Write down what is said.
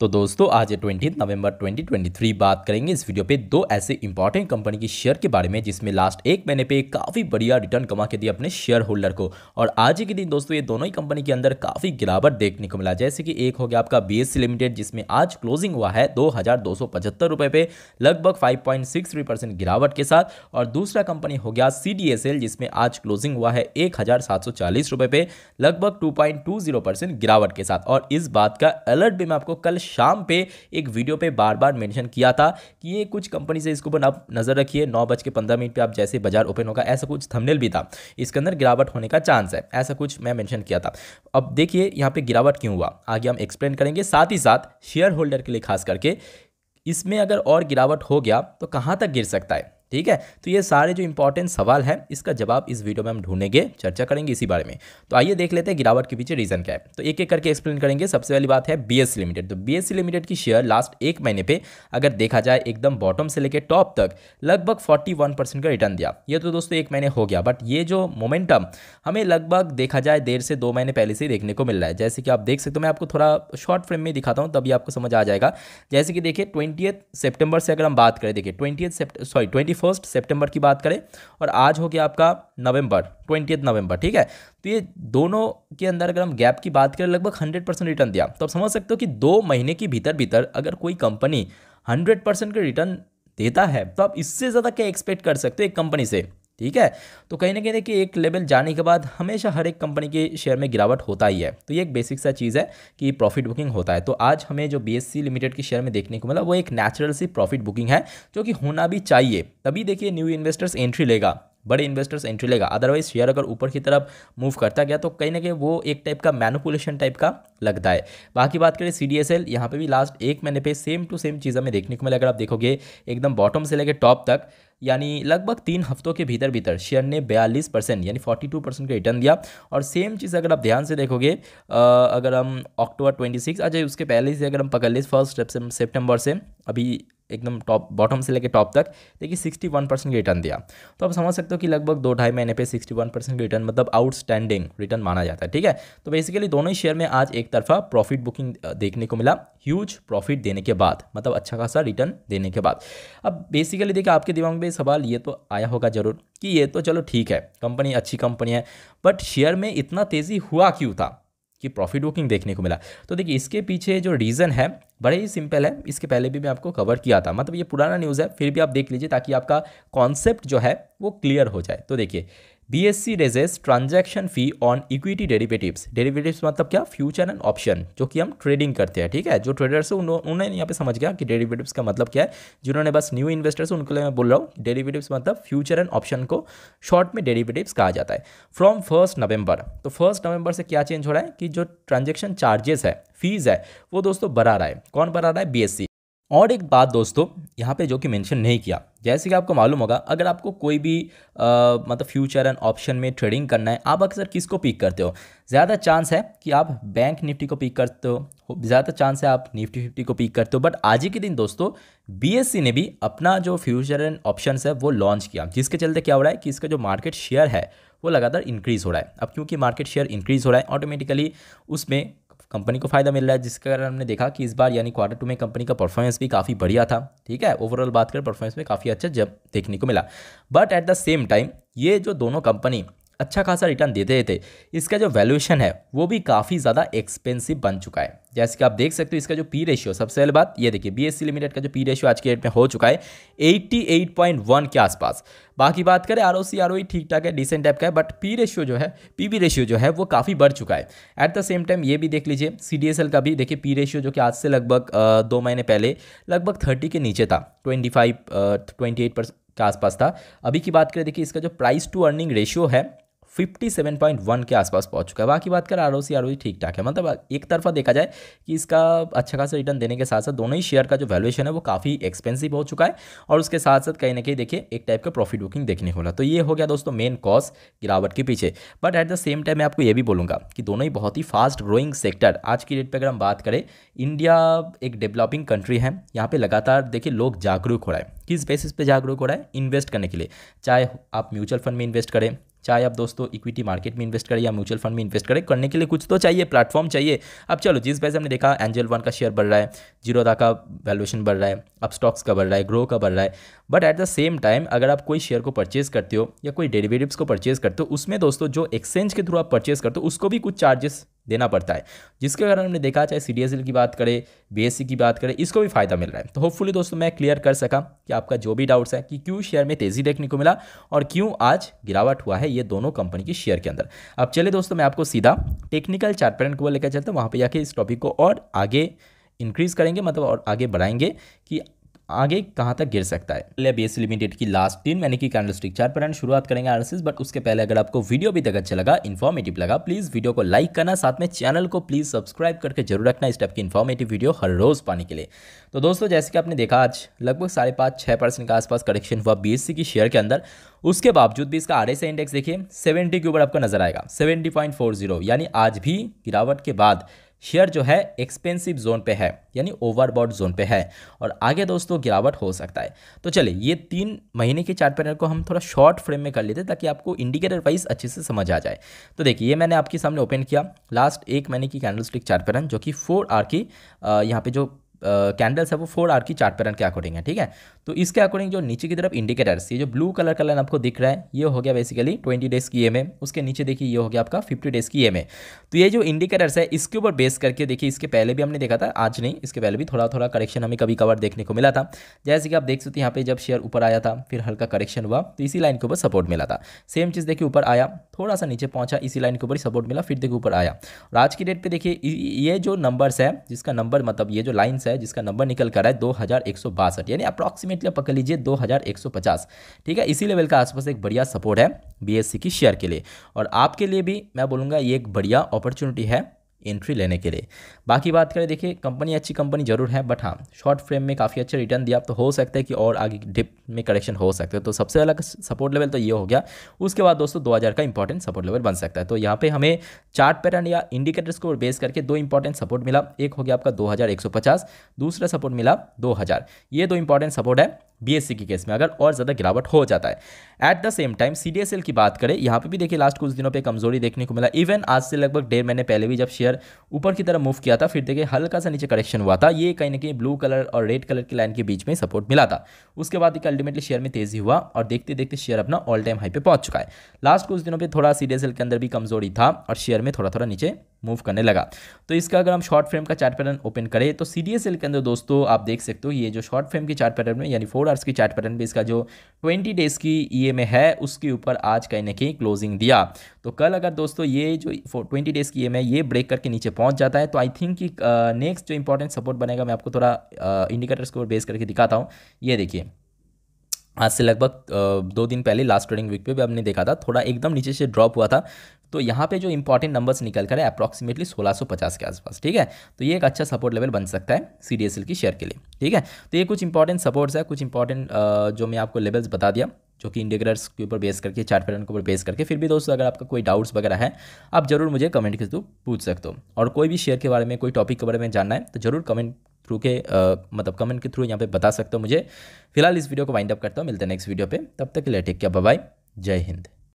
तो दोस्तों आज ट्वेंटी नवंबर 2023 बात करेंगे इस वीडियो पे दो ऐसे इंपॉर्टेंट कंपनी की शेयर के बारे में जिसमें लास्ट एक महीने पे काफ़ी बढ़िया रिटर्न कमा के दिया अपने शेयर होल्डर को और आज के दिन दोस्तों ये दोनों ही कंपनी के अंदर काफ़ी गिरावट देखने को मिला जैसे कि एक हो गया आपका बी लिमिटेड जिसमें आज क्लोजिंग हुआ है दो हज़ार पे लगभग फाइव गिरावट के साथ और दूसरा कंपनी हो गया सी जिसमें आज क्लोजिंग हुआ है एक पे लगभग टू गिरावट के साथ और इस बात का अलर्ट भी मैं आपको कल शाम पे एक वीडियो पे बार बार मेंशन किया था कि ये कुछ कंपनी से इसके ऊपर आप नज़र रखिए नौ बज के पंद्रह मिनट पर आप जैसे बाजार ओपन होगा ऐसा कुछ थमनेल भी था इसके अंदर गिरावट होने का चांस है ऐसा कुछ मैं मैंशन किया था अब देखिए यहाँ पर गिरावट क्यों हुआ आगे हम एक्सप्लेन करेंगे साथ ही साथ शेयर होल्डर के लिए खास करके इसमें अगर और गिरावट हो गया तो कहाँ तक गिर सकता है ठीक है तो ये सारे जो इंपॉर्टेंट सवाल है इसका जवाब इस वीडियो में हम ढूंढेंगे चर्चा करेंगे इसी बारे में तो आइए देख लेते हैं गिरावट के पीछे रीजन क्या है तो एक एक करके एक्सप्लेन करेंगे सबसे पहली बात है बीएससी लिमिटेड तो बीएससी लिमिटेड की शेयर लास्ट एक महीने पे अगर देखा जाए एकदम बॉटम से लेकर टॉप तक लगभग फोर्टी का रिटर्न दिया ये तो दोस्तों एक महीने हो गया बट ये जो मोमेंटम हमें लगभग देखा जाए देर से दो महीने पहले से ही देखने को मिल रहा है जैसे कि आप देख सकते हो मैं आपको थोड़ा शॉर्ट फ्रेम में दिखाता हूँ तभी आपको समझ आ जाएगा जैसे कि देखिए ट्वेंटी सेप्टेंबर से अगर हम बात करें देखिए twenty sorry twenty first September की बात करें और आज हो गया आपका नवंबर ट्वेंटी नवंबर ठीक है तो ये दोनों के अंदर अगर हम गैप की बात करें लगभग हंड्रेड परसेंट रिटर्न दिया तो आप समझ सकते हो कि दो महीने के भीतर भीतर अगर कोई कंपनी हंड्रेड परसेंट का रिटर्न देता है तो आप इससे ज़्यादा क्या एक्सपेक्ट कर सकते हो एक कंपनी से ठीक है तो कहीं ना कहीं देखिए एक लेवल जाने के बाद हमेशा हर एक कंपनी के शेयर में गिरावट होता ही है तो ये एक बेसिक सा चीज़ है कि प्रॉफिट बुकिंग होता है तो आज हमें जो बीएससी लिमिटेड के शेयर में देखने को मिला वो एक नेचुरल सी प्रॉफिट बुकिंग है जो कि होना भी चाहिए तभी देखिए न्यू इन्वेस्टर्स एंट्री लेगा बड़े इन्वेस्टर्स एंट्री लेगा अदरवाइज शेयर अगर ऊपर की तरफ मूव करता गया तो कहीं ना कहीं वो एक टाइप का मैनुपुलेशन टाइप का लगता है बाकी बात करें सी डी एस एल यहाँ पर भी लास्ट एक महीने पे सेम टू सेम चीज़ हमें देखने को मिला अगर आप देखोगे एकदम बॉटम से लेकर टॉप तक यानी लगभग तीन हफ्तों के भीतर भीतर शेयर ने बयालीस परसेंट यानी फोर्टी टू परसेंट का रिटर्न दिया और सेम चीज़ अगर आप ध्यान से देखोगे आ, अगर हम अक्टूबर ट्वेंटी सिक्स आ जाए उसके पहले से अगर हम पकड़ लें फर्स्ट सेप्टेम्बर से अभी एकदम टॉप बॉटम से लेके टॉप तक देखिए सिक्सटी वन परसेंट रिटर्न दिया तो आप समझ सकते हो कि लगभग दो ढाई महीने पे सिक्सटी वन परसेंट रिटर्न मतलब आउटस्टैंडिंग रिटर्न माना जाता है ठीक है तो बेसिकली दोनों ही शेयर में आज एक तरफा प्रॉफिट बुकिंग देखने को मिला ह्यूज प्रॉफिट देने के बाद मतलब अच्छा खासा रिटर्न देने के बाद अब बेसिकली देखिए आपके दिमाग में सवाल ये तो आया होगा ज़रूर कि ये तो चलो ठीक है कंपनी अच्छी कंपनी है बट शेयर में इतना तेज़ी हुआ क्यों था की प्रॉफिट बुकिंग देखने को मिला तो देखिए इसके पीछे जो रीज़न है बड़े ही सिंपल है इसके पहले भी मैं आपको कवर किया था मतलब ये पुराना न्यूज़ है फिर भी आप देख लीजिए ताकि आपका कॉन्सेप्ट जो है वो क्लियर हो जाए तो देखिए charges transaction fee on equity derivatives derivatives मतलब क्या फ्यूचर एंड ऑप्शन जो कि हम ट्रेडिंग करते हैं ठीक है जो ट्रेडर्स है उन्होंने यहाँ पे समझ गया कि डेरिवेटिव्स का मतलब क्या है जिन्होंने बस न्यू इन्वेस्टर्स उनके लिए मैं बोल रहा हूँ डेरिवेटिव्स मतलब फ्यूचर एंड ऑप्शन को शॉर्ट में डेरीवेटिव कहा जाता है फ्रॉम फर्स्ट नवंबर तो फर्स्ट नवंबर से क्या चेंज हो रहा है कि जो ट्रांजेक्शन चार्जेस है फीस है वो दोस्तों बढ़ा रहा है कौन बढ़ा रहा है सी और एक बात दोस्तों यहाँ पे जो कि मेंशन नहीं किया जैसे कि आपको मालूम होगा अगर आपको कोई भी आ, मतलब फ्यूचर एंड ऑप्शन में ट्रेडिंग करना है आप अक्सर किसको पिक करते हो ज़्यादा चांस है कि आप बैंक निफ्टी को पिक करते हो ज़्यादा चांस है आप निफ्टी फिफ्टी को पिक करते हो बट आज ही के दिन दोस्तों बी e ने भी अपना जो फ्यूचर एंड ऑप्शन है वो लॉन्च किया जिसके चलते क्या हो रहा है कि इसका जो मार्केट शेयर है वो लगातार इंक्रीज़ हो रहा है अब क्योंकि मार्केट शेयर इंक्रीज़ हो रहा है ऑटोमेटिकली उसमें कंपनी को फायदा मिल रहा है जिसके कारण हमने देखा कि इस बार यानी क्वार्टर टू में कंपनी का परफॉर्मेंस भी काफ़ी बढ़िया था ठीक है ओवरऑल बात करें परफॉर्मेंस में काफ़ी अच्छा जब देखने को मिला but at the same time ये जो दोनों कंपनी अच्छा खासा रिटर्न देते थे इसका जो वैल्यूएशन है वो भी काफ़ी ज़्यादा एक्सपेंसिव बन चुका है जैसे कि आप देख सकते हो इसका जो पी रेशियो सबसे पहले बात ये देखिए बी एस लिमिटेड का जो पी रेशियो आज के डेट में हो चुका है 88.1 के आसपास बाकी बात करें R O C R O e ठीक ठाक है डिसेंट टाइप का है बट पी रेशियो जो है पी बी रेशियो जो है वो काफ़ी बढ़ चुका है एट द सेम टाइम ये भी देख लीजिए सी डी एस एल का भी देखिए पी रेशियो जो कि आज से लगभग दो महीने पहले लगभग थर्टी के नीचे था twenty five twenty eight percent के आसपास था अभी की बात करें देखिए इसका जो प्राइस टू अर्निंग रेशियो है 57.1 के आसपास पहुंच चुका है बाकी बात कर आर ओ सी e ठीक ठाक है मतलब एक तरफा देखा जाए कि इसका अच्छा खासा रिटर्न देने के साथ साथ दोनों ही शेयर का जो वैल्यूएशन है वो काफ़ी एक्सपेंसिव हो चुका है और उसके साथ साथ कहीं ना कहीं देखिए एक टाइप का प्रॉफिट बुकिंग देखने को मिला तो ये हो गया दोस्तों मेन कॉज गिरावट के पीछे but at the same time मैं आपको ये भी बोलूँगा कि दोनों ही बहुत ही फास्ट ग्रोइंग सेक्टर आज की डेट पर अगर हम बात करें इंडिया एक डेवलपिंग कंट्री है यहाँ पर लगातार देखिए लोग जागरूक हो रहा है किस बेसिस पे जागरूक हो रहा है इन्वेस्ट करने के लिए चाहे आप म्यूचुअल फंड में इन्वेस्ट करें चाहे आप दोस्तों इक्विटी मार्केट में इन्वेस्ट करें या म्यूचुअल फंड में इन्वेस्ट करें करने के लिए कुछ तो चाहिए प्लेटफॉर्म चाहिए अब चलो जिस वजह से हमने देखा एंजल वन का शेयर बढ़ रहा है जीरोदा का वैल्यूशन बढ़ रहा है अब स्टॉक्स का बढ़ रहा है ग्रो का बढ़ रहा है but at the same time अगर आप कोई शेयर को परचेज करते हो या कोई डेरिवेटिव्स को परचेज करते हो उसमें दोस्तों जो एक्सचेंज के थ्रू आप परचेज करते हो उसको भी कुछ चार्जेस देना पड़ता है जिसके कारण हमने देखा चाहे सी की बात करें बी की बात करें इसको भी फ़ायदा मिल रहा है तो होपफुली दोस्तों मैं क्लियर कर सका कि आपका जो भी डाउट्स है कि क्यों शेयर में तेज़ी देखने को मिला और क्यों आज गिरावट हुआ है ये दोनों कंपनी के शेयर के अंदर अब चले दोस्तों मैं आपको सीधा टेक्निकल चार्ट को लेकर चलता हूँ वहाँ पर जाके इस टॉपिक को और आगे इंक्रीज़ करेंगे मतलब और आगे बढ़ाएंगे कि आगे कहाँ तक गिर सकता है पहले बी लिमिटेड की लास्ट तीन महीने की कैंडलस्टिक चार्ट पर शुरुआत करेंगे एनालिसिस बट उसके पहले अगर आपको वीडियो भी तक अच्छा लगा इन्फॉर्मेटिव लगा प्लीज वीडियो को लाइक करना साथ में चैनल को प्लीज सब्सक्राइब करके जरूर रखना इस टाइप की इन्फॉर्मेटिव वीडियो हर रोज पाने के लिए तो दोस्तों जैसे कि आपने देखा आज लगभग साढ़े पाँच छः परसेंट के आसपास करेक्शन हुआ बी की शेयर के अंदर उसके बावजूद भी इसका आर इंडेक्स देखिए सेवेंटी के ऊपर आपको नजर आएगा सेवेंटी यानी आज भी गिरावट के बाद शेयर जो है एक्सपेंसिव जोन पे है यानी ओवरबॉड जोन पे है और आगे दोस्तों गिरावट हो सकता है तो चलिए ये तीन महीने के चार्ट पैनल को हम थोड़ा शॉर्ट फ्रेम में कर लेते हैं ताकि आपको इंडिकेटर वाइज अच्छे से समझ आ जाए तो देखिए ये मैंने आपके सामने ओपन किया लास्ट एक महीने की कैंडल स्टिक चार्ट पैनल जो कि फोर आर की यहाँ पे जो कैंडल्स है वो फोर आर की चार्ट पैटर्न के अकॉर्डिंग है ठीक है तो इसके अकॉर्डिंग जो नीचे की तरफ इंडिकेटर्स ये जो ब्लू कलर का लाइन आपको दिख रहा है ये हो गया बेसिकली ट्वेंटी डेज की एम उसके नीचे देखिए ये हो गया आपका फिफ्टी डेज की एम तो ये जो इंडिकेटर्स है इसके ऊपर बेस करके देखिए इसके पहले भी हमने देखा था आज नहीं इसके पहले भी थोड़ा थोड़ा करेक्शन हमें कभी कवर देखने को मिला था जैसे कि आप देख सकते यहाँ पे जब शेयर ऊपर आया था फिर हल्का करेक्शन हुआ तो इसी लाइन के ऊपर सपोर्ट मिला था सेम चीज़ देखिए ऊपर आया थोड़ा सा नीचे पहुंचा इसी लाइन के ऊपर सपोर्ट मिला फिर देखिए ऊपर आया और आज की डेट पर देखिए ये जो नंबर्स है जिसका नंबर मतलब ये जो लाइन्स है जिसका नंबर निकल कर रहा है दो हज़ार एक सौ बासठ यानी अप्रॉक्सीमेटली पकड़ लीजिए दो हज़ार एक सौ पचास ठीक है इसी लेवल का आसपास एक बढ़िया सपोर्ट है बी एस सी की शेयर के लिए और आपके लिए भी मैं बोलूँगा ये एक बढ़िया अपॉर्चुनिटी है एंट्री लेने के लिए बाकी बात करें देखिए कंपनी अच्छी कंपनी जरूर है बट हाँ शॉर्ट फ्रेम में काफ़ी अच्छे रिटर्न दिया तो हो सकता है कि और आगे डिप में करेक्शन हो सकता है तो सबसे अलग सपोर्ट लेवल तो ये हो गया उसके बाद दोस्तों दो का इंपॉर्टेंट सपोर्ट लेवल बन सकता है तो यहाँ पर हमें चार्ट पैटर्न या इंडिकेटर्स को बेस करके दो इंपॉर्टेंट सपोर्ट मिला एक हो गया आपका दो दूसरा सपोर्ट मिला दो ये दो इंपॉर्टेंट सपोर्ट है बी के केस में अगर और ज़्यादा गिरावट हो जाता है at the same time C की बात करें यहाँ पे भी देखिए लास्ट कुछ दिनों पे कमजोरी देखने को मिला इवन आज से लगभग डेढ़ महीने पहले भी जब शेयर ऊपर की तरफ मूव किया था फिर देखिए हल्का सा नीचे करेक्शन हुआ था ये कहीं ना कहीं ब्लू कलर और रेड कलर की लाइन के बीच में सपोर्ट मिला था उसके बाद देखिए अल्टीमेटली शेयर में तेजी हुआ और देखते देखते शेयर अपना ऑल टाइम हाई पे पहुंच चुका है लास्ट कुछ दिनों पर थोड़ा सी के अंदर भी कमजोरी था और शेयर में थोड़ा थोड़ा नीचे मूव करने लगा तो इसका अगर हम शॉर्ट फ्रेम का चार्ट पैटर्न ओपन करें तो सी के अंदर दोस्तों आप देख सकते हो ये जो शॉर्ट फ्रेम के चार्ट पैटर्न में यानी फोर आवर्स की चार्ट पैटर्न में इसका जो ट्वेंटी डेज़ की ई एनपीए में है उसके ऊपर आज कहीं ना कहीं क्लोजिंग दिया तो कल अगर दोस्तों ये जो ट्वेंटी डेज़ की एम है ये ब्रेक करके नीचे पहुंच जाता है तो आई थिंक कि नेक्स्ट जो इंपॉर्टेंट सपोर्ट बनेगा मैं आपको थोड़ा इंडिकेटर्स को बेस करके दिखाता हूँ ये देखिए आज से लगभग दो दिन पहले लास्ट ट्रेडिंग वीक पे भी हमने देखा था थोड़ा एकदम नीचे से ड्रॉप हुआ था तो यहाँ पे जो इंपॉर्टेंट नंबर्स निकल कर है अप्रॉक्सीमेटली 1650 के आसपास ठीक है तो ये एक अच्छा सपोर्ट लेवल बन सकता है सी की शेयर के लिए ठीक है तो ये कुछ इंपॉर्टेंट सपोर्ट्स है कुछ इंपॉर्टेंट जो मैं आपको लेवल्स बता दिया जो कि इंडिकेटर्स के ऊपर बेस करके चार्ट पैटर्न के ऊपर बेस करके फिर भी दोस्तों अगर आपका कोई डाउट्स वगैरह है आप जरूर मुझे कमेंट के थ्रू पूछ सकते हो और कोई भी शेयर के बारे में कोई टॉपिक के बारे में जानना है तो जरूर कमेंट थ्रू के आ, मतलब कमेंट के थ्रू यहाँ पे बता सकते हो मुझे फिलहाल इस वीडियो को वाइंड अप करता हूँ मिलते हैं नेक्स्ट वीडियो पर तब तक के लिए टेक क्या बाय जय हिंद